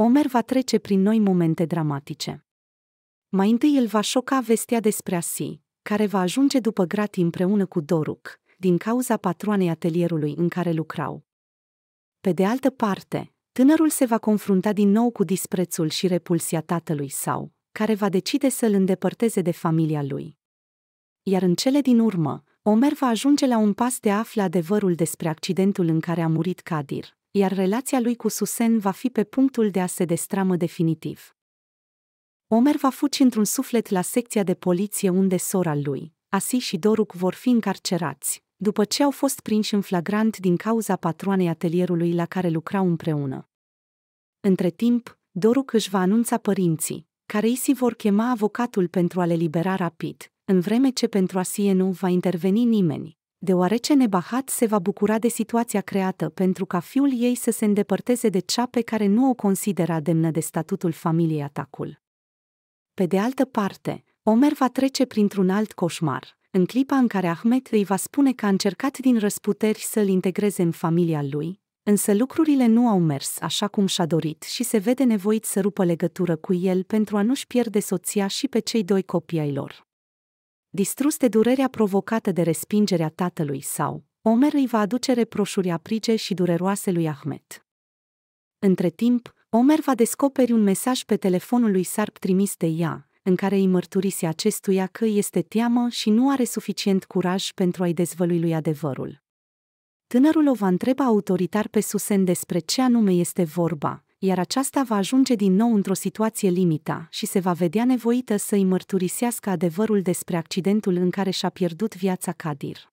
Omer va trece prin noi momente dramatice. Mai întâi îl va șoca vestea despre Asi, care va ajunge după gratii împreună cu Doruc, din cauza patroanei atelierului în care lucrau. Pe de altă parte, tânărul se va confrunta din nou cu disprețul și repulsia tatălui sau, care va decide să-l îndepărteze de familia lui. Iar în cele din urmă, Omer va ajunge la un pas de a afla adevărul despre accidentul în care a murit Kadir iar relația lui cu Susen va fi pe punctul de a se destramă definitiv. Omer va fuci într-un suflet la secția de poliție unde sora lui, Asi și Doruc vor fi încarcerați, după ce au fost prinși în flagrant din cauza patroanei atelierului la care lucrau împreună. Între timp, Doruc își va anunța părinții, care îi vor chema avocatul pentru a le libera rapid, în vreme ce pentru Asie nu va interveni nimeni, deoarece Nebahat se va bucura de situația creată pentru ca fiul ei să se îndepărteze de cea pe care nu o considera demnă de statutul familiei atacul. Pe de altă parte, Omer va trece printr-un alt coșmar, în clipa în care Ahmed îi va spune că a încercat din răsputeri să-l integreze în familia lui, însă lucrurile nu au mers așa cum și-a dorit și se vede nevoit să rupă legătură cu el pentru a nu-și pierde soția și pe cei doi copii ai lor. Distrus de durerea provocată de respingerea tatălui sau, Omer îi va aduce reproșuri aprige și dureroase lui Ahmet. Între timp, Omer va descoperi un mesaj pe telefonul lui Sarp trimis de ea, în care îi mărturise acestuia că este teamă și nu are suficient curaj pentru a-i dezvălui lui adevărul. Tânărul o va întreba autoritar pe Susen despre ce anume este vorba, iar aceasta va ajunge din nou într-o situație limită și se va vedea nevoită să i mărturisească adevărul despre accidentul în care și-a pierdut viața Kadir.